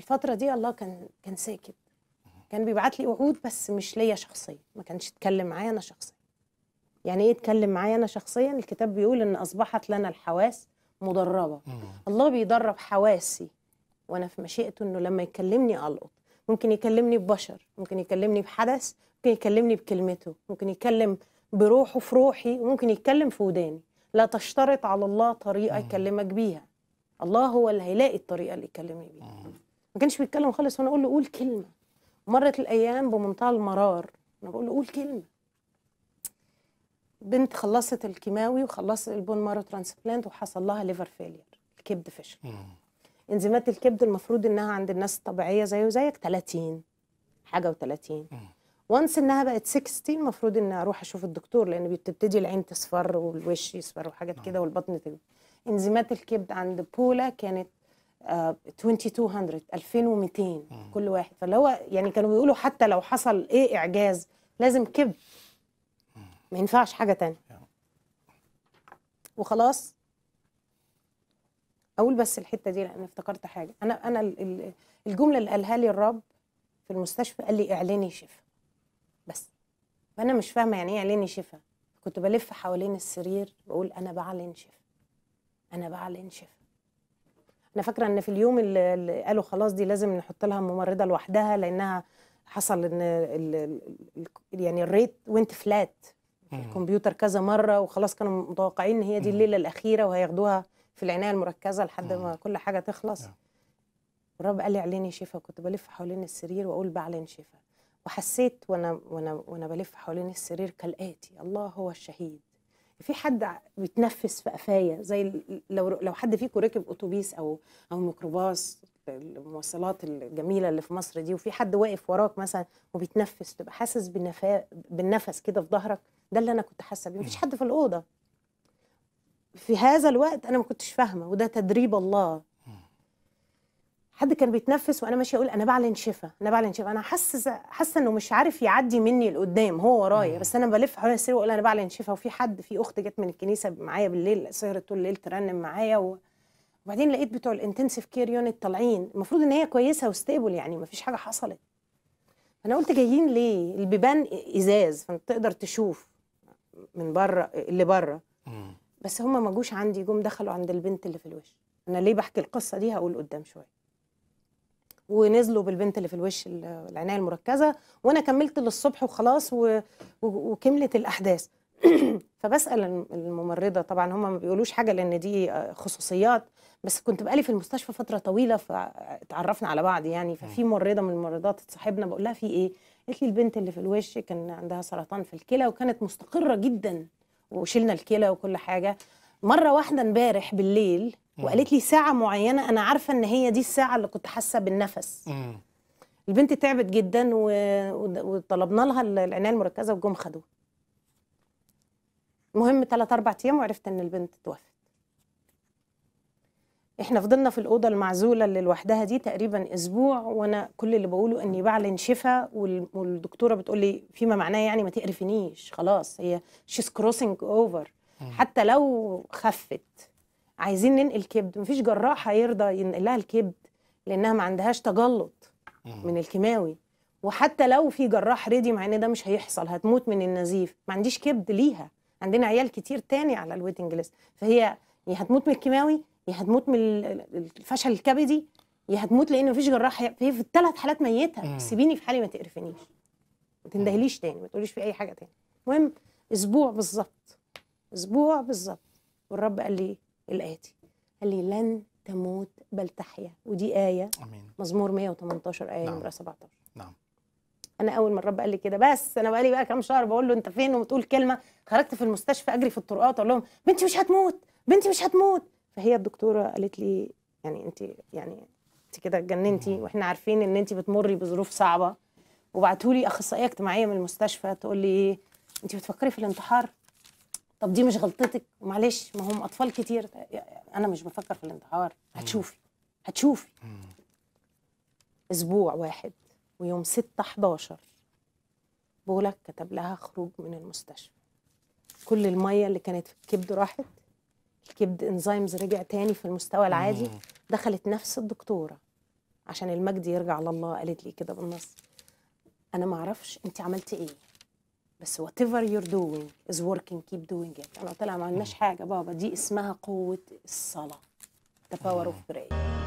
في الفتره دي الله كان كان ساكت كان بيبعت لي وعود بس مش ليا شخصيا ما كانش يتكلم معايا انا شخصيا يعني ايه يتكلم معايا انا شخصيا الكتاب بيقول ان اصبحت لنا الحواس مدربه الله بيدرب حواسي وانا في مشيئته انه لما يكلمني القط ممكن يكلمني ببشر ممكن يكلمني بحدث ممكن يكلمني بكلمته ممكن يكلم بروحه في روحي وممكن يتكلم في وداني لا تشترط على الله طريقه يكلمك بيها الله هو اللي هيلاقي الطريقه اللي يكلمني بيها ما كانش بيتكلم خالص وانا اقول له قول كلمه مرت الايام بمنتهى المرار انا بقول له قول كلمه بنت خلصت الكيماوي وخلصت البون مارو ترانسبلانت وحصل لها ليفر فيلير الكبد فشل انزيمات الكبد المفروض انها عند الناس الطبيعيه زيه وزيك 30 حاجه و30 وانس انها بقت 60 المفروض ان اروح اشوف الدكتور لان بتبتدي العين تصفر والوش يصفر وحاجات نعم. كده والبطن تكبر انزيمات الكبد عند بولا كانت 2200 آه، 2200 كل واحد فاللي هو يعني كانوا بيقولوا حتى لو حصل ايه اعجاز لازم كب ما ينفعش حاجه تانية وخلاص اقول بس الحته دي لان افتكرت حاجه انا انا الجمله اللي قالها لي الرب في المستشفى قال لي اعلني شفاء بس فانا مش فاهمه يعني ايه اعلني شفاء كنت بلف حوالين السرير بقول انا بعلن شفاء انا بعلن شفاء انا فاكره ان في اليوم اللي قالوا خلاص دي لازم نحط لها ممرضه لوحدها لانها حصل ان الـ الـ يعني الريت وينت فلات الكمبيوتر كذا مره وخلاص كانوا متوقعين ان هي دي الليله الاخيره وهياخدوها في العنايه المركزه لحد ما كل حاجه تخلص الرب قال لي عليني شفا كنت بلف حوالين السرير واقول بعلن شفا وحسيت وانا وانا وانا بلف حوالين السرير كالاتي الله هو الشهيد في حد بيتنفس في قفايا زي لو لو حد فيكم ركب اتوبيس او او ميكروباص المواصلات الجميله اللي في مصر دي وفي حد واقف وراك مثلا وبيتنفس تبقى حاسس بالنفا بالنفس كده في ظهرك ده اللي انا كنت حاسه بيه مفيش حد في الاوضه في هذا الوقت انا ما كنتش فاهمه وده تدريب الله حد كان بيتنفس وانا ماشيه اقول انا بعلن شفا انا بعلن شفا انا حاسه حاسه انه مش عارف يعدي مني لقدام هو ورايا بس انا بلف حوالين السرير واقول انا بعلن شفا وفي حد في اخت جت من الكنيسه معايا بالليل سهرت طول الليل ترنم معايا و... وبعدين لقيت بتوع الانتنسيف كير يونت طالعين المفروض ان هي كويسه وستيبل يعني ما فيش حاجه حصلت انا قلت جايين ليه البيبان ازاز فانت تقدر تشوف من بره اللي بره بس هم ما جوش عندي جم دخلوا عند البنت اللي في الوش انا ليه بحكي القصه دي هقول قدام شويه ونزلوا بالبنت اللي في الوش العنايه المركزه وانا كملت للصبح وخلاص وكملت الاحداث فبسال الممرضه طبعا هم ما بيقولوش حاجه لان دي خصوصيات بس كنت بقالي في المستشفى فتره طويله فتعرفنا على بعض يعني ففي ممرضه من الممرضات تصاحبنا بقول لها في ايه قالت لي البنت اللي في الوش كان عندها سرطان في الكلى وكانت مستقره جدا وشلنا الكلى وكل حاجه مره واحده امبارح بالليل وقالت لي ساعه معينه انا عارفه ان هي دي الساعه اللي كنت حاسه بالنفس مم. البنت تعبت جدا و... وطلبنا لها العنايه المركزه وجم خدوها المهم ثلاث اربع ايام وعرفت ان البنت توفت احنا فضلنا في الاوضه المعزوله اللي لوحدها دي تقريبا اسبوع وانا كل اللي بقوله اني بعلن شفا والدكتوره بتقول لي فيما معناه يعني ما تقرفنيش خلاص هي شيز كروسنج اوفر حتى لو خفت عايزين ننقل كبد مفيش جراح هيرضى ينقل لها الكبد لانها ما عندهاش تجلط من الكيماوي وحتى لو في جراح ريدي مع ان ده مش هيحصل هتموت من النزيف ما عنديش كبد ليها عندنا عيال كتير تاني على الويتنج ليست فهي يا هتموت من الكيماوي يا هتموت من الفشل الكبدي يا هتموت لان مفيش جراح هي في الثلاث حالات ميته سيبيني في حالي ما تقرفنيش ما تندهليش تاني ما تقوليش في اي حاجه تاني المهم اسبوع بالظبط اسبوع بالظبط والرب قال لي إيه؟ الآتي قال لي لن تموت بل تحيا ودي آية أمين. مزمور 118 آية نعم. نمرة 17 نعم أنا أول ما الرب قال لي كده بس أنا بقالي بقى كام شهر بقول له أنت فين وبتقول كلمة خرجت في المستشفى أجري في الطرقات أقول لهم بنتي مش هتموت بنتي مش هتموت فهي الدكتورة قالت لي يعني أنت يعني أنت كده اتجننتي نعم. وإحنا عارفين إن أنت بتمري بظروف صعبة وبعتولي لي أخصائية اجتماعية من المستشفى تقول لي إيه أنت بتفكري في الانتحار طب دي مش غلطتك معلش ما هم اطفال كتير انا مش بفكر في الانتحار هتشوفي هتشوفي اسبوع واحد ويوم 6 11 بولك كتب لها خروج من المستشفى كل الميه اللي كانت في الكبد راحت الكبد انزيمز رجع تاني في المستوى العادي دخلت نفس الدكتوره عشان المجد يرجع لله قالت لي كده بالنص انا ما اعرفش انت عملتي ايه بس وات ايفر يور دوينج از وركينج كيب دوينج ات انا طلع ما عندناش حاجه بابا دي اسمها قوه الصلاه ذا باور اوف براير